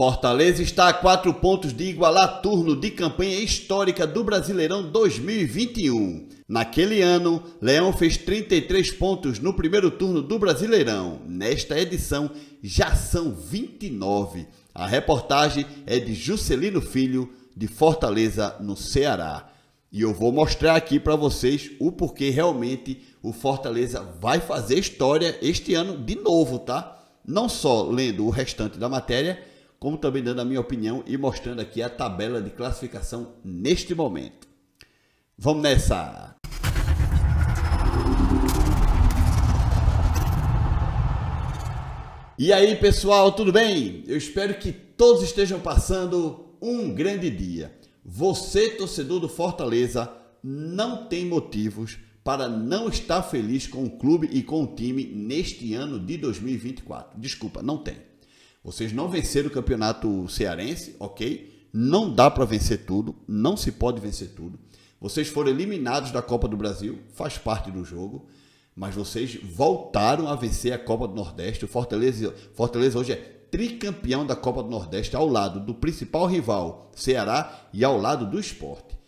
Fortaleza está a quatro pontos de igualar turno de campanha histórica do Brasileirão 2021. Naquele ano, Leão fez 33 pontos no primeiro turno do Brasileirão. Nesta edição, já são 29. A reportagem é de Juscelino Filho, de Fortaleza, no Ceará. E eu vou mostrar aqui para vocês o porquê realmente o Fortaleza vai fazer história este ano de novo, tá? Não só lendo o restante da matéria, como também dando a minha opinião e mostrando aqui a tabela de classificação neste momento. Vamos nessa! E aí pessoal, tudo bem? Eu espero que todos estejam passando um grande dia. Você, torcedor do Fortaleza, não tem motivos para não estar feliz com o clube e com o time neste ano de 2024. Desculpa, não tem. Vocês não venceram o campeonato cearense, ok? Não dá para vencer tudo, não se pode vencer tudo. Vocês foram eliminados da Copa do Brasil, faz parte do jogo, mas vocês voltaram a vencer a Copa do Nordeste. O Fortaleza, Fortaleza hoje é tricampeão da Copa do Nordeste, ao lado do principal rival, Ceará, e ao lado do esporte.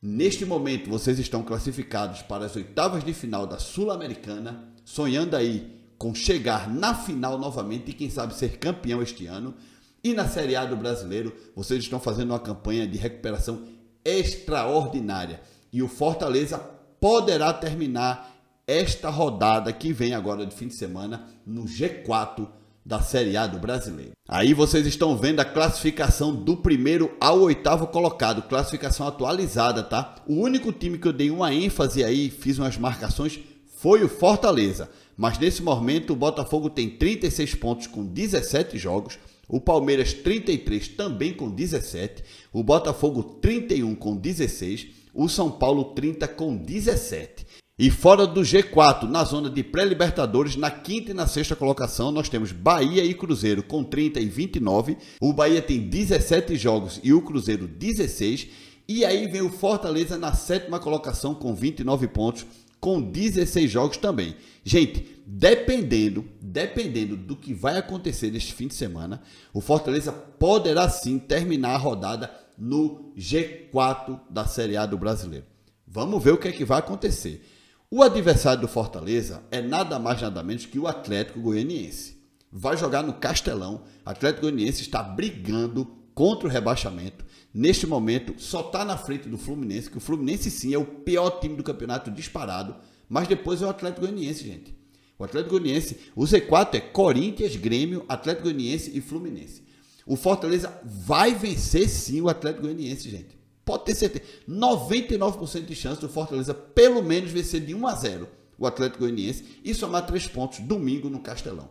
Neste momento, vocês estão classificados para as oitavas de final da Sul-Americana, sonhando aí com chegar na final novamente e quem sabe ser campeão este ano. E na Série A do Brasileiro, vocês estão fazendo uma campanha de recuperação extraordinária. E o Fortaleza poderá terminar esta rodada que vem agora de fim de semana no G4 da Série A do Brasileiro. Aí vocês estão vendo a classificação do primeiro ao oitavo colocado, classificação atualizada, tá? O único time que eu dei uma ênfase aí, fiz umas marcações foi o Fortaleza. Mas nesse momento o Botafogo tem 36 pontos com 17 jogos, o Palmeiras 33 também com 17, o Botafogo 31 com 16, o São Paulo 30 com 17. E fora do G4, na zona de pré-libertadores, na quinta e na sexta colocação, nós temos Bahia e Cruzeiro com 30 e 29. O Bahia tem 17 jogos e o Cruzeiro 16. E aí vem o Fortaleza na sétima colocação com 29 pontos com 16 jogos também. Gente, dependendo, dependendo do que vai acontecer neste fim de semana, o Fortaleza poderá sim terminar a rodada no G4 da Série A do Brasileiro. Vamos ver o que é que vai acontecer. O adversário do Fortaleza é nada mais nada menos que o Atlético Goianiense. Vai jogar no Castelão. Atlético Goianiense está brigando contra o rebaixamento. Neste momento, só está na frente do Fluminense, que o Fluminense sim é o pior time do campeonato disparado, mas depois é o Atlético Goianiense, gente. O Atlético Goianiense, o Z4 é Corinthians, Grêmio, Atlético Goianiense e Fluminense. O Fortaleza vai vencer sim o Atlético Goianiense, gente. Pode ter certeza. 99% de chance do Fortaleza pelo menos vencer de 1 a 0 o Atlético Goianiense e somar três pontos domingo no Castelão.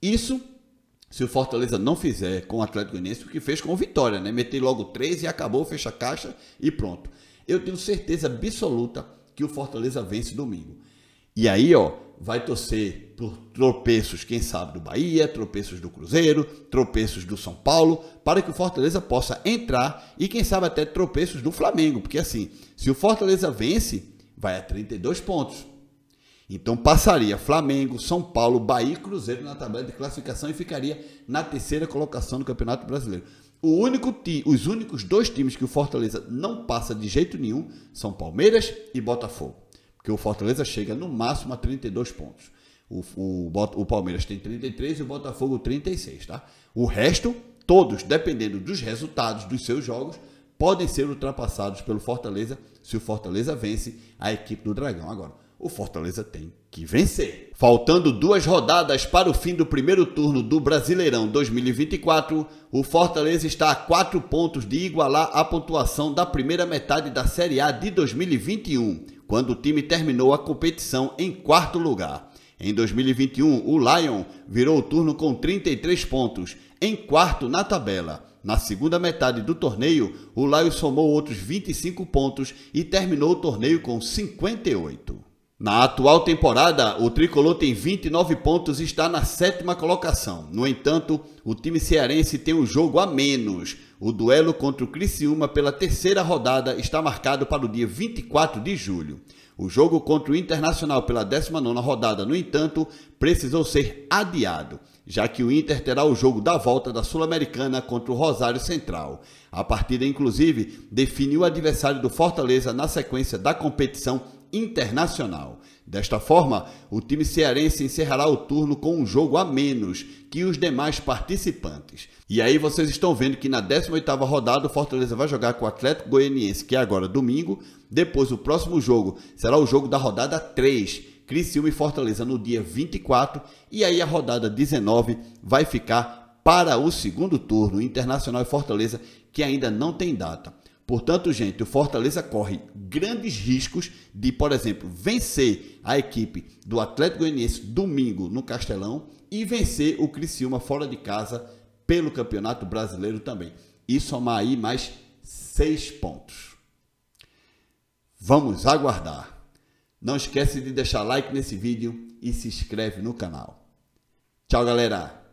Isso se o Fortaleza não fizer com o Atlético Goianiense, o que fez com o Vitória, né? Meter logo três e acabou, fecha a caixa e pronto. Eu tenho certeza absoluta que o Fortaleza vence domingo. E aí, ó, vai torcer por tropeços, quem sabe, do Bahia, tropeços do Cruzeiro, tropeços do São Paulo, para que o Fortaleza possa entrar e, quem sabe, até tropeços do Flamengo. Porque assim, se o Fortaleza vence, vai a 32 pontos. Então passaria Flamengo, São Paulo, Bahia e Cruzeiro na tabela de classificação e ficaria na terceira colocação do Campeonato Brasileiro. O único os únicos dois times que o Fortaleza não passa de jeito nenhum são Palmeiras e Botafogo. Porque o Fortaleza chega no máximo a 32 pontos. O, o, o Palmeiras tem 33 e o Botafogo 36, tá? O resto, todos, dependendo dos resultados dos seus jogos, podem ser ultrapassados pelo Fortaleza se o Fortaleza vence a equipe do Dragão. Agora, o Fortaleza tem que vencer. Faltando duas rodadas para o fim do primeiro turno do Brasileirão 2024, o Fortaleza está a quatro pontos de igualar a pontuação da primeira metade da Série A de 2021, quando o time terminou a competição em quarto lugar. Em 2021, o Lion virou o turno com 33 pontos, em quarto na tabela. Na segunda metade do torneio, o Lion somou outros 25 pontos e terminou o torneio com 58. Na atual temporada, o tricolor tem 29 pontos e está na sétima colocação. No entanto, o time cearense tem um jogo a menos. O duelo contra o Criciúma pela terceira rodada está marcado para o dia 24 de julho. O jogo contra o Internacional pela 19ª rodada, no entanto, precisou ser adiado, já que o Inter terá o jogo da volta da Sul-Americana contra o Rosário Central. A partida, inclusive, definiu o adversário do Fortaleza na sequência da competição internacional. Desta forma, o time cearense encerrará o turno com um jogo a menos que os demais participantes. E aí vocês estão vendo que na 18ª rodada o Fortaleza vai jogar com o Atlético Goianiense, que é agora domingo. Depois o próximo jogo será o jogo da rodada 3, Criciúma e Fortaleza no dia 24, e aí a rodada 19 vai ficar para o segundo turno, Internacional e Fortaleza, que ainda não tem data. Portanto, gente, o Fortaleza corre grandes riscos de, por exemplo, vencer a equipe do Atlético Goianiense domingo no Castelão e vencer o Criciúma fora de casa pelo Campeonato Brasileiro também. E somar aí mais seis pontos. Vamos aguardar. Não esquece de deixar like nesse vídeo e se inscreve no canal. Tchau, galera!